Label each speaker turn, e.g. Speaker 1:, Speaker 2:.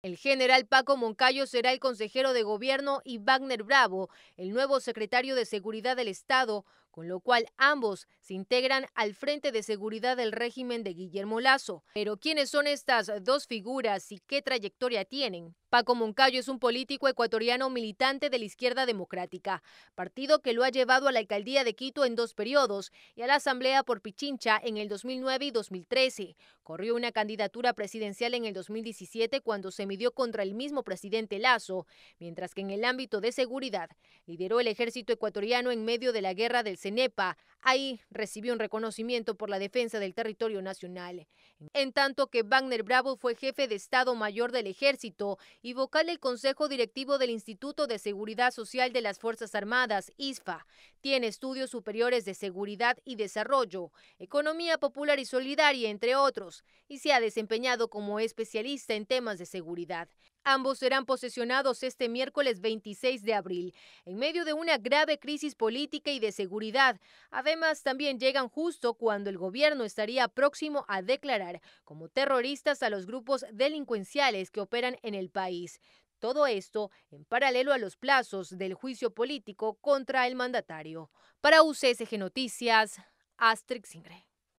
Speaker 1: El general Paco Moncayo será el consejero de gobierno y Wagner Bravo, el nuevo secretario de Seguridad del Estado, con lo cual ambos se integran al Frente de Seguridad del régimen de Guillermo Lazo. Pero ¿quiénes son estas dos figuras y qué trayectoria tienen? Paco Moncayo es un político ecuatoriano militante de la izquierda democrática, partido que lo ha llevado a la alcaldía de Quito en dos periodos y a la asamblea por Pichincha en el 2009 y 2013. Corrió una candidatura presidencial en el 2017 cuando se midió contra el mismo presidente Lazo, mientras que en el ámbito de seguridad lideró el ejército ecuatoriano en medio de la guerra del Cenepa. Ahí recibió un reconocimiento por la defensa del territorio nacional. En tanto que Wagner Bravo fue jefe de Estado Mayor del Ejército y vocal del Consejo Directivo del Instituto de Seguridad Social de las Fuerzas Armadas, ISFA. Tiene estudios superiores de seguridad y desarrollo, economía popular y solidaria, entre otros, y se ha desempeñado como especialista en temas de seguridad. Ambos serán posesionados este miércoles 26 de abril, en medio de una grave crisis política y de seguridad. Además, también llegan justo cuando el gobierno estaría próximo a declarar como terroristas a los grupos delincuenciales que operan en el país. Todo esto en paralelo a los plazos del juicio político contra el mandatario. Para UCSG Noticias, Astrid Singre.